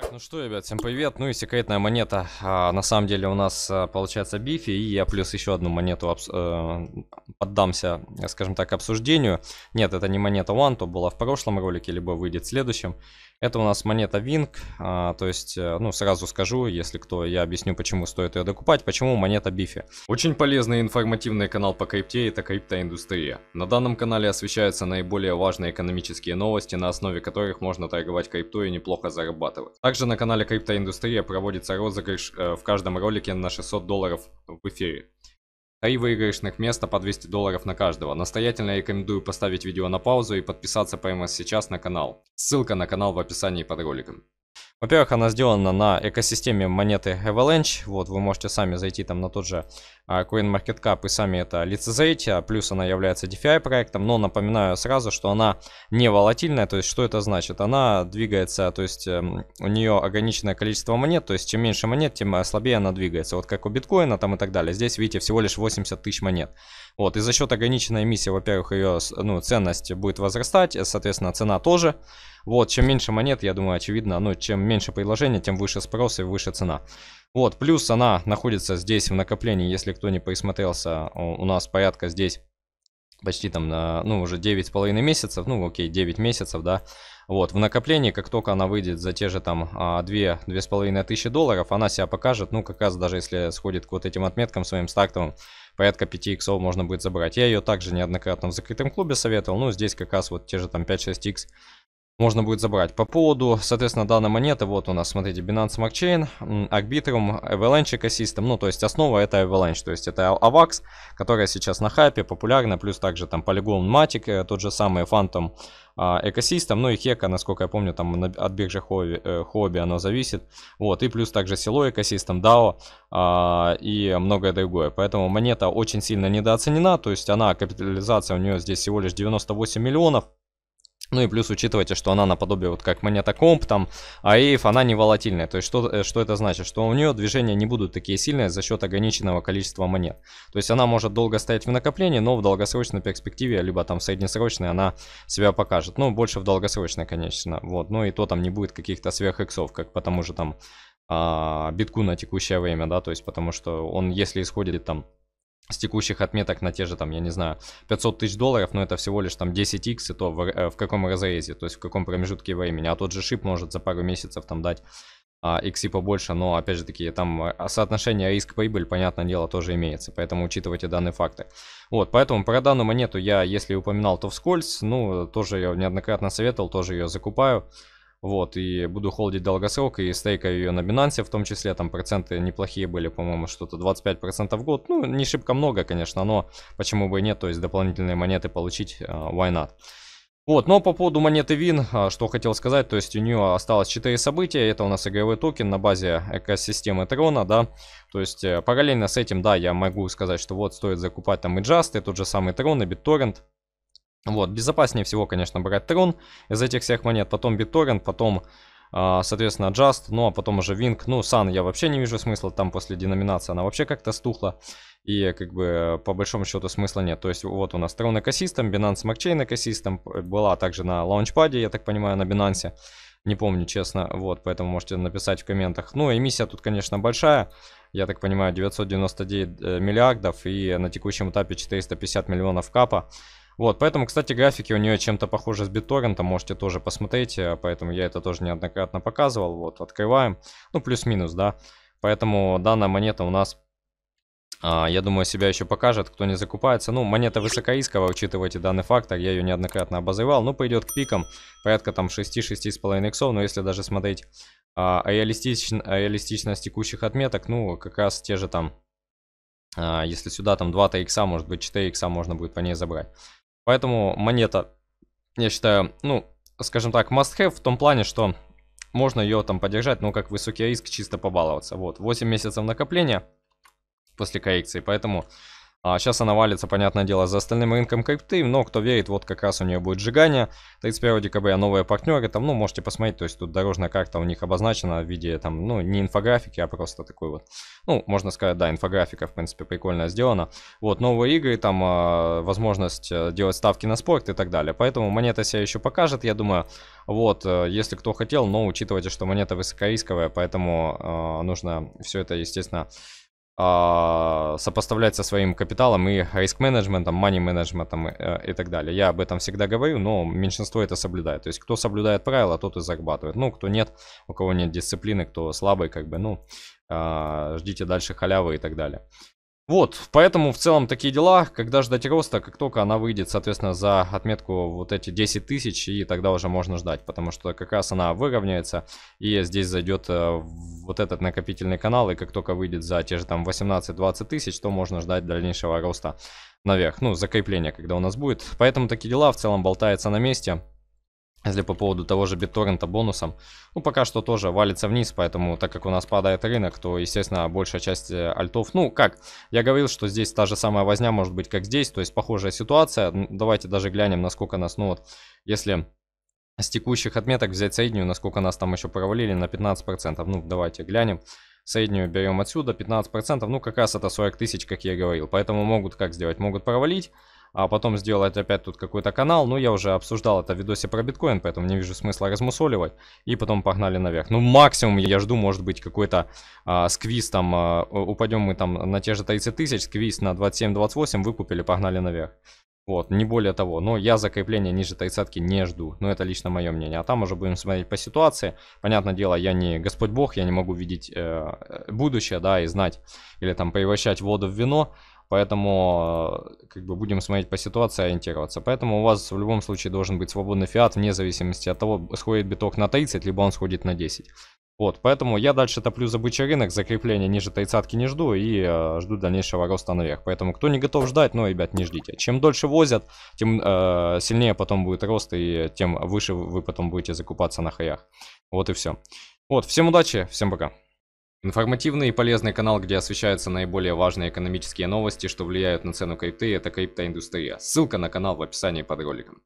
Sorry. Ну что, ребят, всем привет. Ну и секретная монета. А, на самом деле у нас а, получается бифи, и я плюс еще одну монету обс... э, поддамся, скажем так, обсуждению. Нет, это не монета One, то была в прошлом ролике, либо выйдет в следующем. Это у нас монета Винг, а, то есть, э, ну сразу скажу, если кто, я объясню, почему стоит ее докупать, почему монета Бифи. Очень полезный и информативный канал по крипте, это криптоиндустрия. На данном канале освещаются наиболее важные экономические новости, на основе которых можно торговать криптой и неплохо зарабатывать. Также также на канале Криптоиндустрия проводится розыгрыш э, в каждом ролике на 600 долларов в эфире. Три выигрышных места по 200 долларов на каждого. Настоятельно рекомендую поставить видео на паузу и подписаться прямо сейчас на канал. Ссылка на канал в описании под роликом. Во-первых, она сделана на экосистеме монеты Avalanche. Вот, вы можете сами зайти там на тот же а, CoinMarketCap и сами это лицезреть. А плюс она является DeFi проектом. Но напоминаю сразу, что она не волатильная. То есть, что это значит? Она двигается, то есть, эм, у нее ограниченное количество монет. То есть, чем меньше монет, тем э, слабее она двигается. Вот как у биткоина там и так далее. Здесь, видите, всего лишь 80 тысяч монет. Вот, и за счет ограниченной эмиссии, во-первых, ее ну, ценность будет возрастать, соответственно, цена тоже. Вот, чем меньше монет, я думаю, очевидно, ну, чем меньше предложения, тем выше спрос и выше цена. Вот, плюс она находится здесь в накоплении, если кто не присмотрелся, у нас порядка здесь почти там на, ну, уже 9,5 месяцев, ну, окей, 9 месяцев, да, вот, в накоплении, как только она выйдет за те же там 2-2,5 а, тысячи долларов, она себя покажет, ну, как раз даже если сходит к вот этим отметкам своим стартовым, порядка 5 иксов можно будет забрать. Я ее также неоднократно в закрытом клубе советовал, ну, здесь как раз вот те же там 5-6 икс можно будет забрать. По поводу, соответственно, данной монеты, вот у нас, смотрите, Binance Smart Chain, Arbitrum, Avalanche Ecosystem, ну, то есть основа это Avalanche, то есть это AVAX, которая сейчас на хайпе, популярна, плюс также там Polygon Matic, э, тот же самый Phantom Ecosystem, а, ну и Хека, насколько я помню, там от биржи Хобби, э, оно зависит, вот, и плюс также Silo Ecosystem, DAO а, и многое другое, поэтому монета очень сильно недооценена, то есть она, капитализация у нее здесь всего лишь 98 миллионов, ну и плюс учитывайте, что она наподобие вот как монета комп там, а AIF она не волатильная. То есть что, э, что это значит? Что у нее движения не будут такие сильные за счет ограниченного количества монет. То есть она может долго стоять в накоплении, но в долгосрочной перспективе, либо там в среднесрочной она себя покажет. Ну больше в долгосрочной, конечно. Вот, ну и то там не будет каких-то сверхиксов, как потому же там а, битку на текущее время, да, то есть потому что он если исходит там с текущих отметок на те же, там, я не знаю, 500 тысяч долларов, но это всего лишь там 10x, и то в, э, в каком разрезе, то есть в каком промежутке времени. А тот же шип может за пару месяцев там дать а, XC побольше, но опять же таки там а, соотношение риск-прибыль, понятное дело, тоже имеется, поэтому учитывайте данные факты. Вот, поэтому про данную монету я, если упоминал, то вскользь, ну, тоже ее неоднократно советовал, тоже ее закупаю. Вот, и буду холдить долгосрок и стейкаю ее на Binance, в том числе, там проценты неплохие были, по-моему, что-то 25% в год. Ну, не шибко много, конечно, но почему бы и нет, то есть дополнительные монеты получить, а, why not. Вот, но по поводу монеты WIN, а, что хотел сказать, то есть у нее осталось 4 события, это у нас игровой токен на базе экосистемы Трона, да, то есть э, параллельно с этим, да, я могу сказать, что вот стоит закупать там и Just, и тот же самый Трон, и BitTorrent, вот, безопаснее всего, конечно, брать Трон из этих всех монет, потом BitTorrent, потом, а, соответственно, Just, ну а потом уже Винг, Ну, Сан я вообще не вижу смысла, там после деноминации она вообще как-то стухла. И как бы по большому счету смысла нет. То есть вот у нас Tron Ecosystem, Binance Smart Chain Ecosystem, была также на лаунчпаде, я так понимаю, на Binance. Не помню, честно, вот, поэтому можете написать в комментах. Ну, эмиссия тут, конечно, большая, я так понимаю, 999 э, миллиардов и на текущем этапе 450 миллионов капа. Вот, поэтому, кстати, графики у нее чем-то похожи с BitTorrent, можете тоже посмотреть, э, поэтому я это тоже неоднократно показывал. Вот, открываем, ну, плюс-минус, да. Поэтому данная монета у нас, а, я думаю, себя еще покажет, кто не закупается. Ну, монета высокоисковая, учитывайте данный фактор, я ее неоднократно обозревал, Ну пойдет к пикам, порядка там 6-6,5 иксов, но если даже смотреть а, реалистично, реалистичность текущих отметок, ну, как раз те же там а, если сюда там 2-3 икса, может быть 4 икса можно будет по ней забрать. Поэтому монета, я считаю, ну, скажем так, must-have в том плане, что можно ее там поддержать, ну, как высокий риск, чисто побаловаться. Вот, 8 месяцев накопления после коррекции, поэтому а сейчас она валится, понятное дело, за остальным рынком крипты, но кто верит, вот как раз у нее будет сжигание. 31 декабря новые партнеры, там, ну, можете посмотреть, то есть тут дорожная карта у них обозначена в виде, там, ну, не инфографики, а просто такой вот, ну, можно сказать, да, инфографика, в принципе, прикольно сделана. Вот, новые игры, там, а, возможность э, делать ставки на спорт и так далее. Поэтому монета себя еще покажет, я думаю, вот, э, если кто хотел, но учитывайте, что монета высокорисковая, поэтому э, нужно все это, естественно, а, сопоставлять со своим капиталом и риск-менеджментом, мани-менеджментом э, и, так далее. Я об этом всегда говорю, но меньшинство это соблюдает. То есть, кто соблюдает правила, тот и зарабатывает. Ну, кто нет, у кого нет дисциплины, кто слабый, как бы, ну, а, ждите дальше халявы и так далее. Вот, поэтому в целом такие дела, когда ждать роста, как только она выйдет, соответственно, за отметку вот эти 10 тысяч, и тогда уже можно ждать, потому что как раз она выровняется, и здесь зайдет э, вот этот накопительный канал, и как только выйдет за те же там 18-20 тысяч, то можно ждать дальнейшего роста наверх, ну, закрепления, когда у нас будет. Поэтому такие дела в целом болтается на месте. Если по поводу того же BitTorrent бонусом, ну пока что тоже валится вниз, поэтому так как у нас падает рынок, то естественно большая часть э, альтов, ну как, я говорил, что здесь та же самая возня может быть как здесь, то есть похожая ситуация, давайте даже глянем насколько нас, ну вот, если с текущих отметок взять среднюю, насколько нас там еще провалили на 15%, ну давайте глянем, среднюю берем отсюда 15%, ну как раз это 40 тысяч, как я и говорил, поэтому могут как сделать, могут провалить, а потом сделать опять тут какой-то канал. Ну, я уже обсуждал это в видосе про биткоин, поэтому не вижу смысла размусоливать. И потом погнали наверх. Ну, максимум я жду, может быть, какой-то а, сквиз там, а, упадем мы там на те же 30 тысяч, сквиз на 27-28 выкупили, погнали наверх. Вот, не более того. Но я закрепления ниже 30 не жду. Но это лично мое мнение. А там уже будем смотреть по ситуации. Понятное дело, я не Господь Бог, я не могу видеть э, будущее, да, и знать, или там превращать воду в вино. Поэтому э, как бы будем смотреть по ситуации ориентироваться. Поэтому у вас в любом случае должен быть свободный фиат, вне зависимости от того, сходит биток на 30, либо он сходит на 10. Вот, поэтому я дальше топлю за бычий рынок, закрепления ниже 30 не жду и э, жду дальнейшего роста наверх. Поэтому кто не готов ждать, ну, ребят, не ждите. Чем дольше возят, тем э, сильнее потом будет рост и тем выше вы потом будете закупаться на хаях. Вот и все. Вот, всем удачи, всем пока. Информативный и полезный канал, где освещаются наиболее важные экономические новости, что влияют на цену крипты, это криптоиндустрия. Ссылка на канал в описании под роликом.